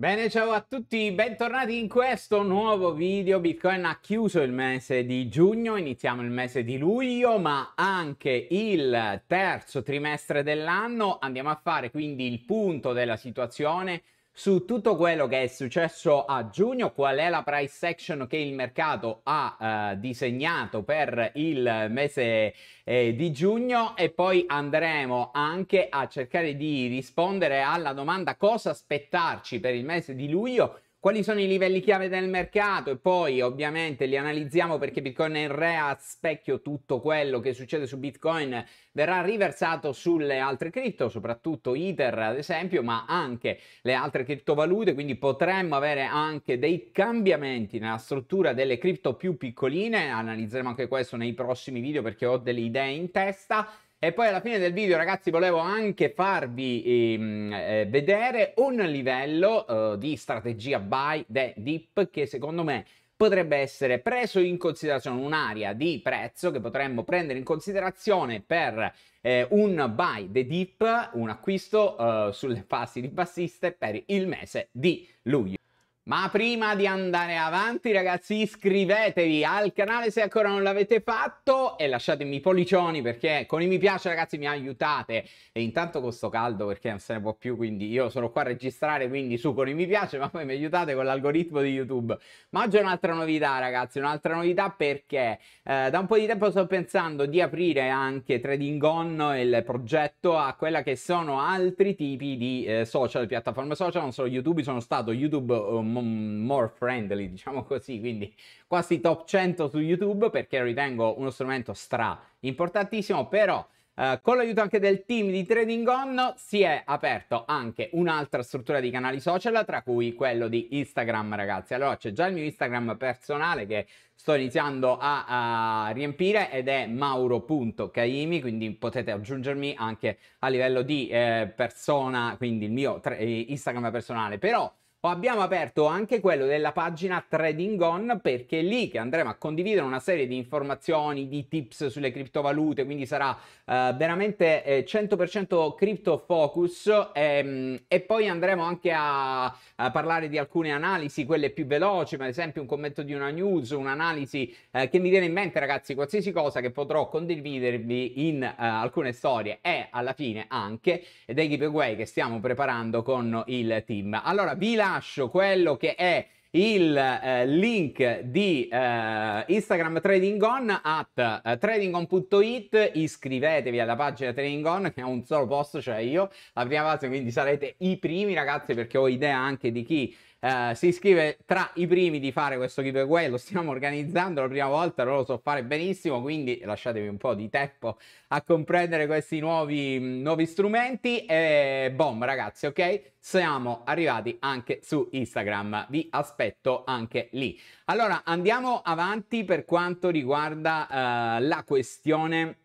Bene, ciao a tutti, bentornati in questo nuovo video. Bitcoin ha chiuso il mese di giugno, iniziamo il mese di luglio, ma anche il terzo trimestre dell'anno. Andiamo a fare quindi il punto della situazione su tutto quello che è successo a giugno, qual è la price action che il mercato ha eh, disegnato per il mese eh, di giugno e poi andremo anche a cercare di rispondere alla domanda cosa aspettarci per il mese di luglio quali sono i livelli chiave del mercato e poi ovviamente li analizziamo perché Bitcoin è in rea specchio tutto quello che succede su Bitcoin verrà riversato sulle altre cripto, soprattutto Ether ad esempio, ma anche le altre criptovalute, quindi potremmo avere anche dei cambiamenti nella struttura delle cripto più piccoline, analizzeremo anche questo nei prossimi video perché ho delle idee in testa. E poi alla fine del video, ragazzi, volevo anche farvi ehm, eh, vedere un livello eh, di strategia buy the dip che secondo me potrebbe essere preso in considerazione un'area di prezzo che potremmo prendere in considerazione per eh, un buy the dip, un acquisto eh, sulle fasi di ribassiste per il mese di luglio. Ma prima di andare avanti ragazzi iscrivetevi al canale se ancora non l'avete fatto e lasciatemi i pollicioni perché con i mi piace ragazzi mi aiutate e intanto con sto caldo perché non se ne può più quindi io sono qua a registrare quindi su con i mi piace ma poi mi aiutate con l'algoritmo di YouTube. Ma oggi è un'altra novità ragazzi, un'altra novità perché eh, da un po' di tempo sto pensando di aprire anche Trading On il progetto a quella che sono altri tipi di eh, social, piattaforme social, non solo YouTube, sono stato YouTube... Um, more friendly, diciamo così, quindi quasi top 100 su YouTube perché ritengo uno strumento stra importantissimo, però Uh, con l'aiuto anche del team di Trading On si è aperto anche un'altra struttura di canali social, tra cui quello di Instagram, ragazzi. Allora c'è già il mio Instagram personale che sto iniziando a, a riempire ed è mauro.caimi, quindi potete aggiungermi anche a livello di eh, persona, quindi il mio eh, Instagram personale. Però abbiamo aperto anche quello della pagina Trading On perché è lì che andremo a condividere una serie di informazioni, di tips sulle criptovalute, quindi sarà eh, veramente eh, 100% crypto focus ehm, e poi andremo anche a, a, parlare di alcune analisi, quelle più veloci, per esempio un commento di una news, un'analisi eh, che mi viene in mente ragazzi, qualsiasi cosa che potrò condividervi in eh, alcune storie e alla fine anche dei giveaway che stiamo preparando con il team. Allora vi lancio rilascio quello che è il eh, link di eh, Instagram Trading On at eh, tradingon.it iscrivetevi alla pagina Trading On che è un solo posto, cioè io, la prima fase, quindi sarete i primi ragazzi perché ho idea anche di chi eh, si iscrive tra i primi di fare questo giveaway, lo stiamo organizzando la prima volta, non lo so fare benissimo, quindi lasciatemi un po' di tempo a comprendere questi nuovi, nuovi strumenti e boom ragazzi, ok? Siamo arrivati anche su Instagram, vi aspetto anche lì. Allora andiamo avanti per quanto riguarda eh, la questione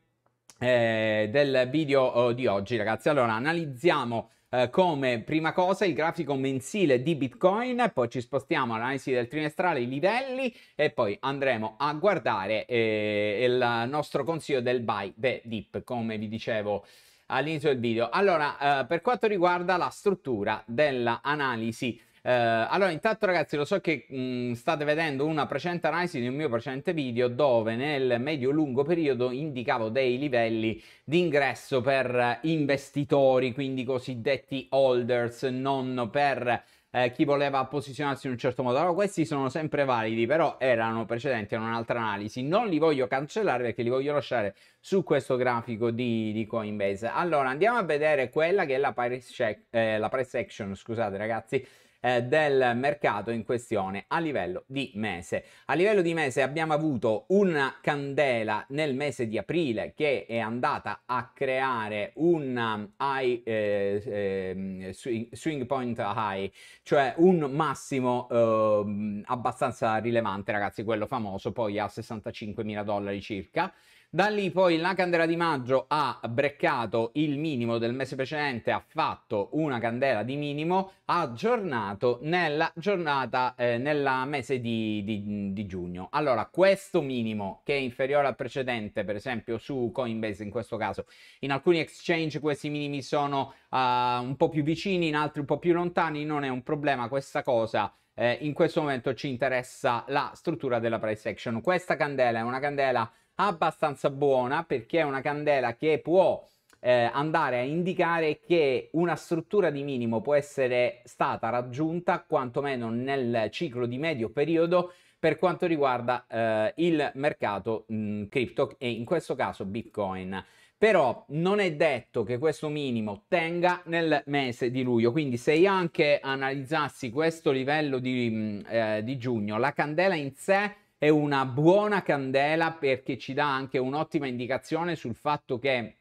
eh, del video eh, di oggi ragazzi allora analizziamo eh, come prima cosa il grafico mensile di Bitcoin, poi ci spostiamo all'analisi del trimestrale, i livelli e poi andremo a guardare eh, il nostro consiglio del buy the dip, come vi dicevo all'inizio del video. Allora, eh, per quanto riguarda la struttura dell'analisi eh, allora, intanto ragazzi, lo so che mh, mm, state vedendo una precedente analisi di un mio precedente video dove nel medio-lungo periodo indicavo dei livelli di ingresso per eh, investitori, quindi cosiddetti holders, non per eh, chi voleva posizionarsi in un certo modo. Allora, questi sono sempre validi, però erano precedenti a un'altra analisi. Non li voglio cancellare perché li voglio lasciare su questo grafico di, di Coinbase. Allora, andiamo a vedere quella che è la price, check, eh, la price action, scusate ragazzi, eh, del mercato in questione a livello di mese. A livello di mese abbiamo avuto una candela nel mese di aprile che è andata a creare un um, high, eh, eh, swing point high, cioè un massimo ehm, abbastanza rilevante, ragazzi, quello famoso, poi a 65 mila dollari circa da lì poi la candela di maggio ha breccato il minimo del mese precedente, ha fatto una candela di minimo, ha aggiornato nella giornata, eh, nel mese di, di, di, giugno. Allora, questo minimo che è inferiore al precedente, per esempio su Coinbase in questo caso, in alcuni exchange questi minimi sono uh, un po' più vicini, in altri un po' più lontani, non è un problema questa cosa. Eh, in questo momento ci interessa la struttura della price action. Questa candela è una candela abbastanza buona perché è una candela che può eh, andare a indicare che una struttura di minimo può essere stata raggiunta quantomeno nel ciclo di medio periodo per quanto riguarda eh, il mercato mh, mm, cripto e in questo caso Bitcoin. Però non è detto che questo minimo tenga nel mese di luglio, quindi se io anche analizzassi questo livello di, mh, mm, eh, di giugno, la candela in sé è una buona candela perché ci dà anche un'ottima indicazione sul fatto che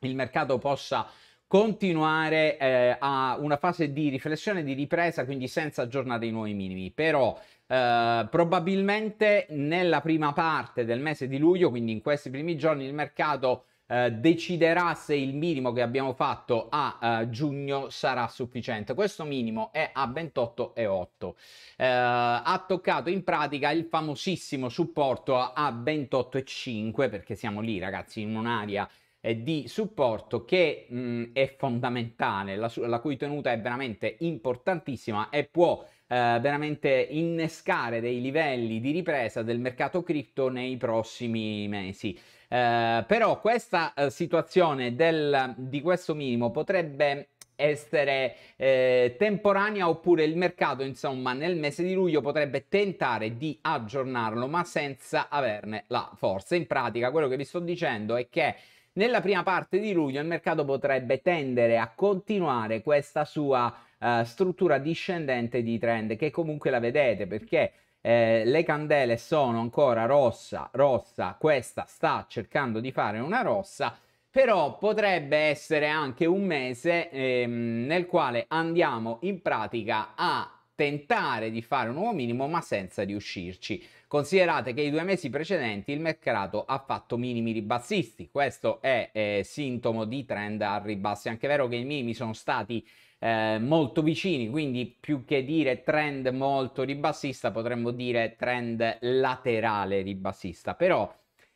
il mercato possa continuare eh, a una fase di riflessione di ripresa, quindi senza aggiornare i nuovi minimi. Però eh, probabilmente nella prima parte del mese di luglio, quindi in questi primi giorni, il mercato eh, deciderà se il minimo che abbiamo fatto a eh, giugno sarà sufficiente. Questo minimo è a 28,8. Eh, ha toccato in pratica il famosissimo supporto a 28,5 perché siamo lì ragazzi in un'area eh, di supporto che mh, mm, è fondamentale, la, su- la, cui tenuta è veramente importantissima e può eh, veramente innescare dei livelli di ripresa del mercato cripto nei prossimi mesi. Eh, però questa eh, situazione del, di questo minimo potrebbe essere eh, temporanea oppure il mercato insomma nel mese di luglio potrebbe tentare di aggiornarlo ma senza averne la forza in pratica quello che vi sto dicendo è che nella prima parte di luglio il mercato potrebbe tendere a continuare questa sua Uh, struttura discendente di trend che comunque la vedete perché eh, le candele sono ancora rossa, rossa, questa sta cercando di fare una rossa, però potrebbe essere anche un mese ehm, nel quale andiamo in pratica a tentare di fare un nuovo minimo ma senza riuscirci. Considerate che i due mesi precedenti il mercato ha fatto minimi ribassisti, questo è eh, sintomo di trend a ribassi, anche vero che i minimi sono stati eh, molto vicini, quindi più che dire trend molto ribassista potremmo dire trend laterale ribassista, però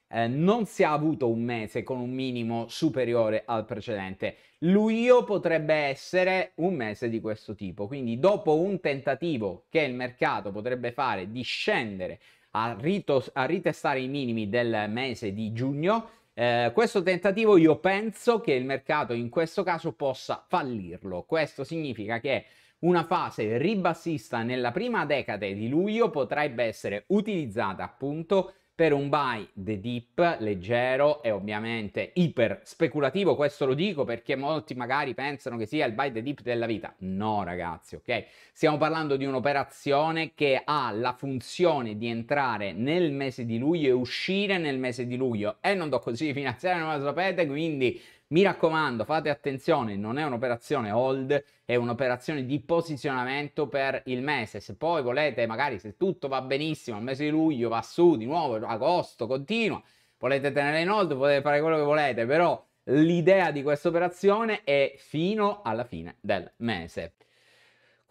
eh, non si è avuto un mese con un minimo superiore al precedente. Luglio potrebbe essere un mese di questo tipo, quindi dopo un tentativo che il mercato potrebbe fare di scendere a, ritos- a ritestare i minimi del mese di giugno, eh, questo tentativo io penso che il mercato in questo caso possa fallirlo. Questo significa che una fase ribassista nella prima decade di luglio potrebbe essere utilizzata appunto per un buy the deep, leggero e ovviamente iper speculativo, questo lo dico perché molti magari pensano che sia il buy the deep della vita. No, ragazzi, ok? Stiamo parlando di un'operazione che ha la funzione di entrare nel mese di luglio e uscire nel mese di luglio e non do consigli finanziari, non lo sapete, quindi mi raccomando, fate attenzione, non è un'operazione hold, è un'operazione di posizionamento per il mese. Se poi volete, magari se tutto va benissimo, al mese di luglio va su di nuovo, agosto continua, volete tenere in hold, potete fare quello che volete, però l'idea di questa operazione è fino alla fine del mese.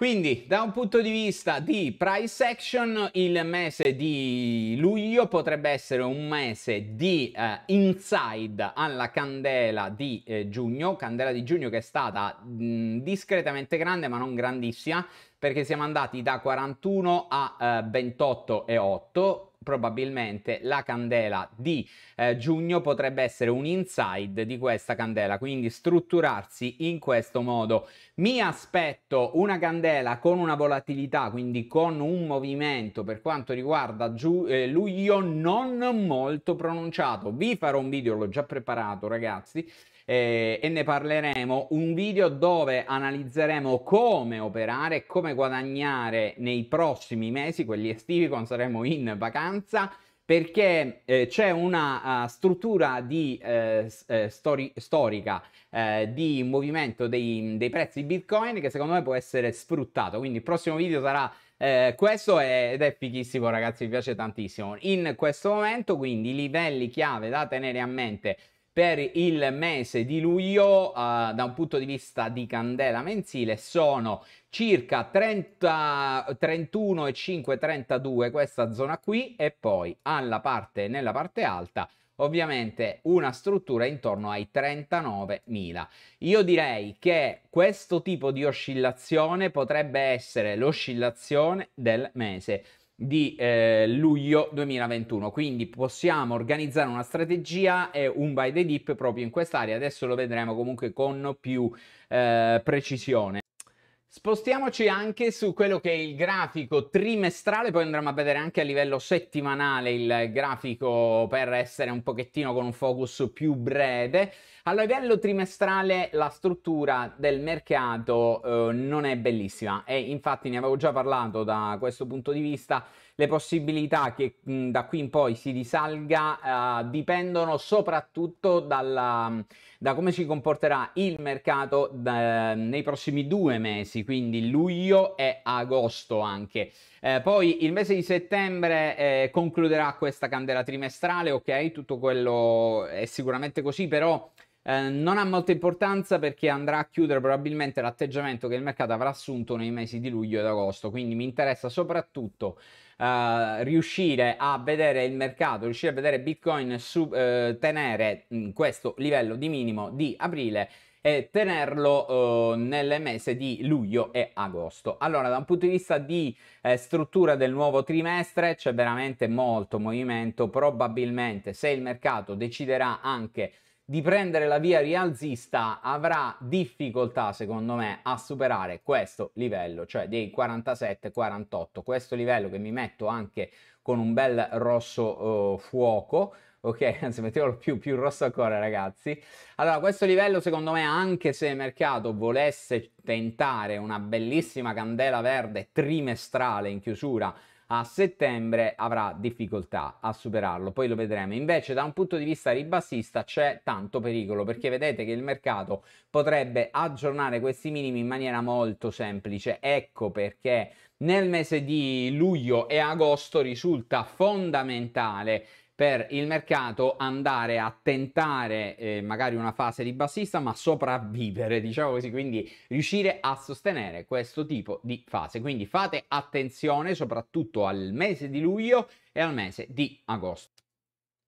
Quindi da un punto di vista di price action il mese di luglio potrebbe essere un mese di eh, inside alla candela di eh, giugno, candela di giugno che è stata mh, discretamente grande ma non grandissima perché siamo andati da 41 a eh, 28,8 probabilmente la candela di eh, giugno potrebbe essere un inside di questa candela, quindi strutturarsi in questo modo. Mi aspetto una candela con una volatilità, quindi con un movimento per quanto riguarda giu- eh, luglio non molto pronunciato. Vi farò un video, l'ho già preparato ragazzi, eh, e ne parleremo, un video dove analizzeremo come operare, come guadagnare nei prossimi mesi, quelli estivi, quando saremo in vacanza, perché eh, c'è una uh, struttura di, eh, eh, stori- storica eh, di movimento dei, dei, prezzi Bitcoin che secondo me può essere sfruttato. Quindi il prossimo video sarà eh, questo ed è fichissimo, ragazzi, mi piace tantissimo. In questo momento quindi i livelli chiave da tenere a mente per il mese di luglio, uh, da un punto di vista di candela mensile, sono circa 30, 31 32 questa zona qui e poi alla parte, nella parte alta ovviamente una struttura intorno ai 39.000. Io direi che questo tipo di oscillazione potrebbe essere l'oscillazione del mese di eh, luglio 2021 quindi possiamo organizzare una strategia e un buy the dip proprio in quest'area adesso lo vedremo comunque con più eh, precisione Spostiamoci anche su quello che è il grafico trimestrale, poi andremo a vedere anche a livello settimanale il grafico per essere un pochettino con un focus più breve. A livello trimestrale la struttura del mercato eh, non è bellissima e infatti ne avevo già parlato da questo punto di vista, le possibilità che mh, mm, da qui in poi si risalga eh, dipendono soprattutto dalla da come si comporterà il mercato da, nei prossimi due mesi, quindi luglio e agosto anche. Eh, poi il mese di settembre eh, concluderà questa candela trimestrale, ok? Tutto quello è sicuramente così, però eh, non ha molta importanza perché andrà a chiudere probabilmente l'atteggiamento che il mercato avrà assunto nei mesi di luglio ed agosto, quindi mi interessa soprattutto eh, riuscire a vedere il mercato, riuscire a vedere Bitcoin su, uh, tenere mm, questo livello di minimo di aprile e tenerlo eh, nel mese di luglio e agosto. Allora, da un punto di vista di eh, struttura del nuovo trimestre c'è veramente molto movimento, probabilmente se il mercato deciderà anche di prendere la via rialzista avrà difficoltà secondo me a superare questo livello cioè dei 47-48 questo livello che mi metto anche con un bel rosso uh, fuoco ok anzi mettiamolo più, più rosso ancora ragazzi allora questo livello secondo me anche se il mercato volesse tentare una bellissima candela verde trimestrale in chiusura a settembre avrà difficoltà a superarlo, poi lo vedremo. Invece da un punto di vista ribassista c'è tanto pericolo perché vedete che il mercato potrebbe aggiornare questi minimi in maniera molto semplice. Ecco perché nel mese di luglio e agosto risulta fondamentale per il mercato andare a tentare eh, magari una fase di bassista, ma sopravvivere, diciamo così, quindi riuscire a sostenere questo tipo di fase. Quindi fate attenzione soprattutto al mese di luglio e al mese di agosto.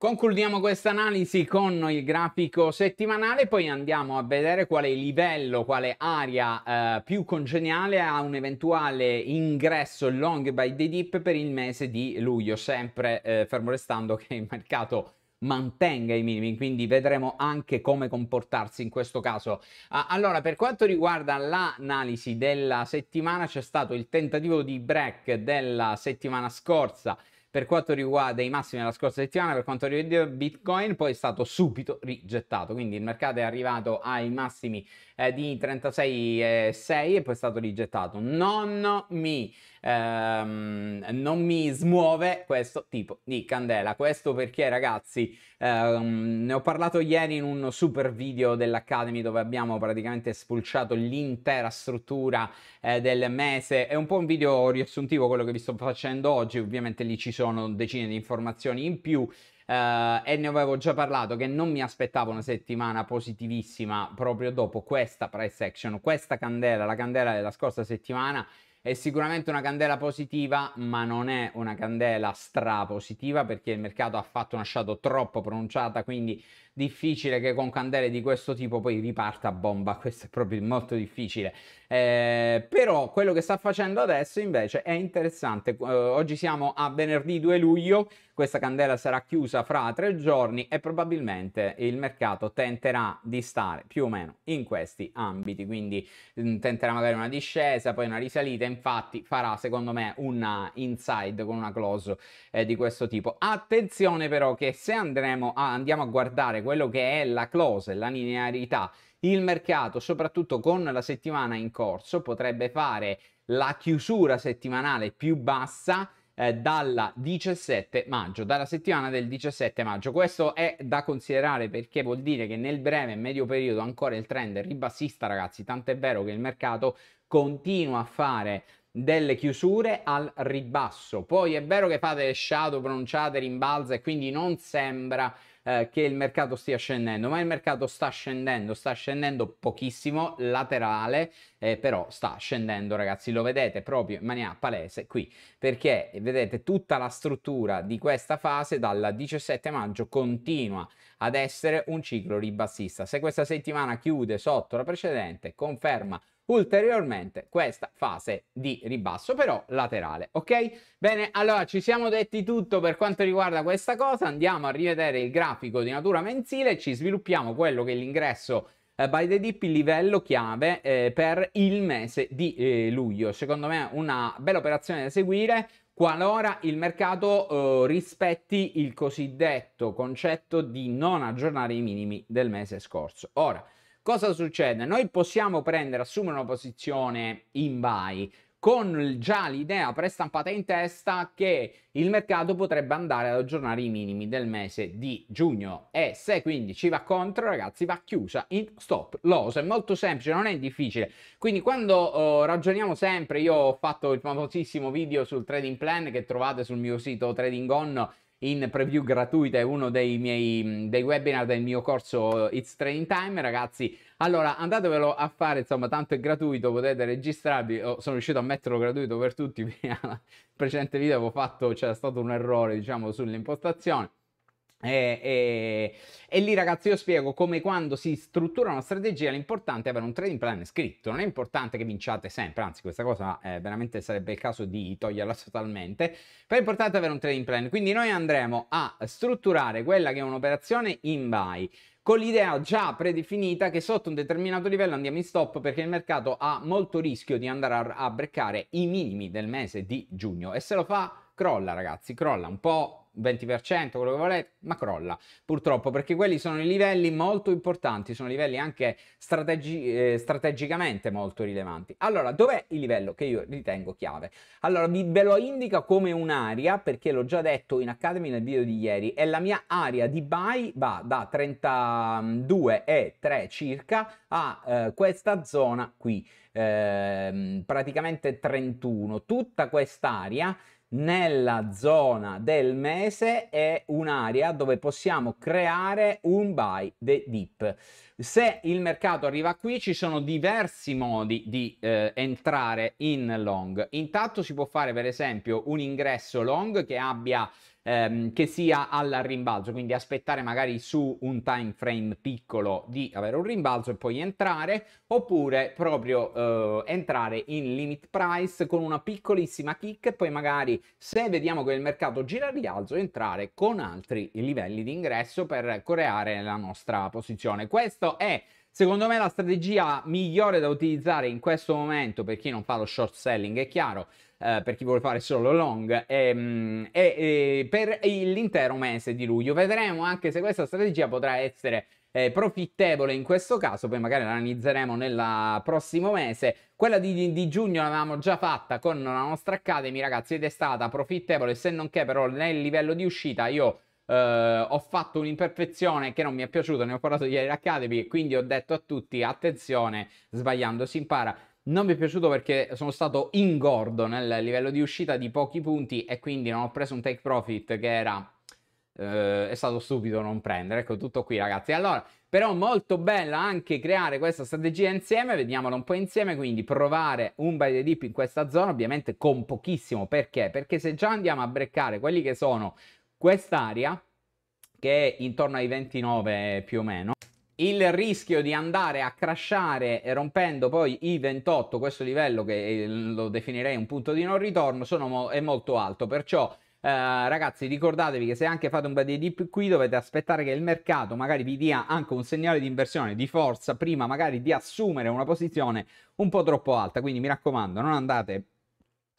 Concludiamo questa analisi con il grafico settimanale, poi andiamo a vedere quale livello, quale area eh, più congeniale a un eventuale ingresso long by the dip per il mese di luglio, sempre eh, fermo restando che il mercato mantenga i minimi, quindi vedremo anche come comportarsi in questo caso. Ah, allora, per quanto riguarda l'analisi della settimana, c'è stato il tentativo di break della settimana scorsa per quanto riguarda i massimi della scorsa settimana, per quanto riguarda Bitcoin, poi è stato subito rigettato, quindi il mercato è arrivato ai massimi eh, di 36,6 e poi è stato rigettato. Non mi, ehm, non mi smuove questo tipo di candela. Questo perché ragazzi, ehm, ne ho parlato ieri in un super video dell'Academy dove abbiamo praticamente spulciato l'intera struttura eh, del mese. È un po' un video riassuntivo quello che vi sto facendo oggi, ovviamente lì ci sono decine di informazioni in più eh, e ne avevo già parlato che non mi aspettavo una settimana positivissima proprio dopo questa price action, questa candela, la candela della scorsa settimana è sicuramente una candela positiva, ma non è una candela stra positiva perché il mercato ha fatto una shadow troppo pronunciata, quindi difficile che con candele di questo tipo poi riparta a bomba, questo è proprio molto difficile. Eh, però quello che sta facendo adesso invece è interessante. Eh, oggi siamo a venerdì 2 luglio, questa candela sarà chiusa fra tre giorni e probabilmente il mercato tenterà di stare più o meno in questi ambiti, quindi mh, mm, tenterà magari una discesa, poi una risalita, infatti farà secondo me una inside con una close eh, di questo tipo. Attenzione però che se andremo a, andiamo a guardare quello che è la close, la linearità. Il mercato, soprattutto con la settimana in corso, potrebbe fare la chiusura settimanale più bassa eh, dalla 17 maggio, dalla settimana del 17 maggio. Questo è da considerare perché vuol dire che nel breve e medio periodo ancora il trend è ribassista, ragazzi, tant'è vero che il mercato continua a fare delle chiusure al ribasso. Poi è vero che fate shadow, pronunciate rimbalza e quindi non sembra eh, che il mercato stia scendendo, ma il mercato sta scendendo, sta scendendo pochissimo, laterale, eh, però sta scendendo ragazzi, lo vedete proprio in maniera palese qui, perché vedete tutta la struttura di questa fase dal 17 maggio continua ad essere un ciclo ribassista. Se questa settimana chiude sotto la precedente, conferma ulteriormente questa fase di ribasso però laterale ok bene allora ci siamo detti tutto per quanto riguarda questa cosa andiamo a rivedere il grafico di natura mensile ci sviluppiamo quello che è l'ingresso eh, by the dip il livello chiave eh, per il mese di eh, luglio secondo me una bella operazione da seguire qualora il mercato eh, rispetti il cosiddetto concetto di non aggiornare i minimi del mese scorso ora Cosa succede? Noi possiamo prendere, assumere una posizione in buy con già l'idea prestampata in testa che il mercato potrebbe andare ad aggiornare i minimi del mese di giugno e se quindi ci va contro ragazzi va chiusa in stop loss è molto semplice non è difficile quindi quando eh, ragioniamo sempre io ho fatto il famosissimo video sul trading plan che trovate sul mio sito trading on in preview gratuita, è uno dei miei mm, dei webinar del mio corso eh, It's Training Time, ragazzi. Allora, andatevelo a fare, insomma, tanto è gratuito, potete registrarvi. Oh, sono riuscito a metterlo gratuito per tutti, prima nel precedente video avevo fatto, c'era stato un errore, diciamo, sull'impostazione. E, eh, e, eh, e, lì ragazzi io spiego come quando si struttura una strategia l'importante è avere un trading plan scritto, non è importante che vinciate sempre, anzi questa cosa eh, veramente sarebbe il caso di toglierla totalmente, però è importante avere un trading plan, quindi noi andremo a strutturare quella che è un'operazione in buy con l'idea già predefinita che sotto un determinato livello andiamo in stop perché il mercato ha molto rischio di andare a, a breccare i minimi del mese di giugno e se lo fa crolla ragazzi, crolla un po' 20%, quello che volete, ma crolla purtroppo perché quelli sono i livelli molto importanti, sono livelli anche strategi- eh, strategicamente molto rilevanti. Allora, dov'è il livello che io ritengo chiave? Allora, vi, ve lo indica come un'area perché l'ho già detto in Academy nel video di ieri e la mia area di buy va da 32,3 circa a eh, questa zona qui, eh, praticamente 31. Tutta quest'area nella zona del mese è un'area dove possiamo creare un buy the dip. Se il mercato arriva qui ci sono diversi modi di eh, entrare in long. Intanto si può fare per esempio un ingresso long che abbia ehm, che sia al rimbalzo, quindi aspettare magari su un time frame piccolo di avere un rimbalzo e poi entrare, oppure proprio eh, entrare in limit price con una piccolissima kick e poi magari se vediamo che il mercato gira al rialzo entrare con altri livelli di ingresso per coreare la nostra posizione. Questa questo è Secondo me la strategia migliore da utilizzare in questo momento per chi non fa lo short selling è chiaro, eh, per chi vuole fare solo long, ehm, e è, è per l'intero mese di luglio. Vedremo anche se questa strategia potrà essere eh, profittevole in questo caso, poi magari analizzeremo nel prossimo mese. Quella di, di, giugno l'avevamo già fatta con la nostra Academy, ragazzi, ed è stata profittevole, se non che però nel livello di uscita io Uh, ho fatto un'imperfezione che non mi è piaciuta, ne ho parlato ieri all'Academy, quindi ho detto a tutti attenzione, sbagliando si impara. Non mi è piaciuto perché sono stato ingordo nel livello di uscita di pochi punti e quindi non ho preso un take profit che era... Uh, è stato stupido non prendere, ecco tutto qui ragazzi. Allora, però molto bella anche creare questa strategia insieme, vediamola un po' insieme, quindi provare un buy the dip in questa zona, ovviamente con pochissimo, perché? Perché se già andiamo a breccare quelli che sono Quest'area, che è intorno ai 29 più o meno, il rischio di andare a crashare rompendo poi i 28, questo livello che eh, lo definirei un punto di non ritorno, mo- è molto alto, perciò Uh, ragazzi ricordatevi che se anche fate un bel di dip qui dovete aspettare che il mercato magari vi dia anche un segnale di inversione di forza prima magari di assumere una posizione un po' troppo alta quindi mi raccomando non andate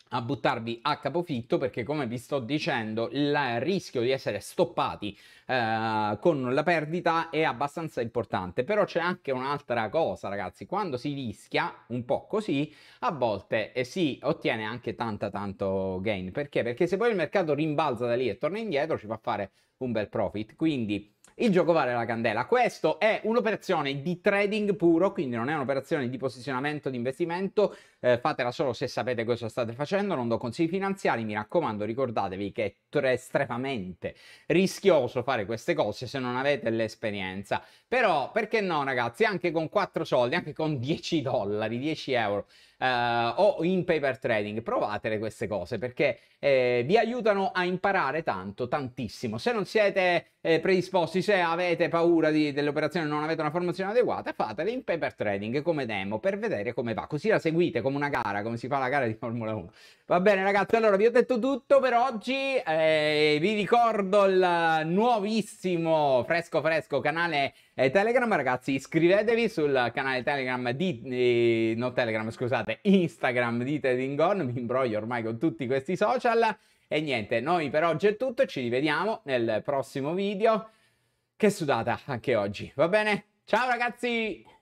a buttarvi a capofitto perché come vi sto dicendo il rischio di essere stoppati eh, con la perdita è abbastanza importante però c'è anche un'altra cosa ragazzi quando si rischia un po' così a volte eh, si ottiene anche tanto tanto gain perché perché se poi il mercato rimbalza da lì e torna indietro ci fa fare un bel profit quindi il gioco vale la candela. Questo è un'operazione di trading puro, quindi non è un'operazione di posizionamento di investimento, eh, fatela solo se sapete cosa state facendo, non do consigli finanziari, mi raccomando ricordatevi che è estremamente rischioso fare queste cose se non avete l'esperienza, però perché no ragazzi, anche con 4 soldi, anche con 10 dollari, 10 euro eh, o in paper trading, provatele queste cose perché eh, vi aiutano a imparare tanto, tantissimo, se non siete eh, predisposti, se avete paura di, dell'operazione non avete una formazione adeguata, fatele in paper trading come demo per vedere come va, così la seguite come come una gara, come si fa la gara di Formula 1. Va bene ragazzi, allora vi ho detto tutto per oggi, eh, vi ricordo il nuovissimo fresco fresco canale eh, Telegram, ragazzi iscrivetevi sul canale Telegram di, eh, no Telegram scusate, Instagram di Trading On, mi imbroglio ormai con tutti questi social e niente, noi per oggi è tutto, ci rivediamo nel prossimo video, che sudata anche oggi, va bene? Ciao ragazzi!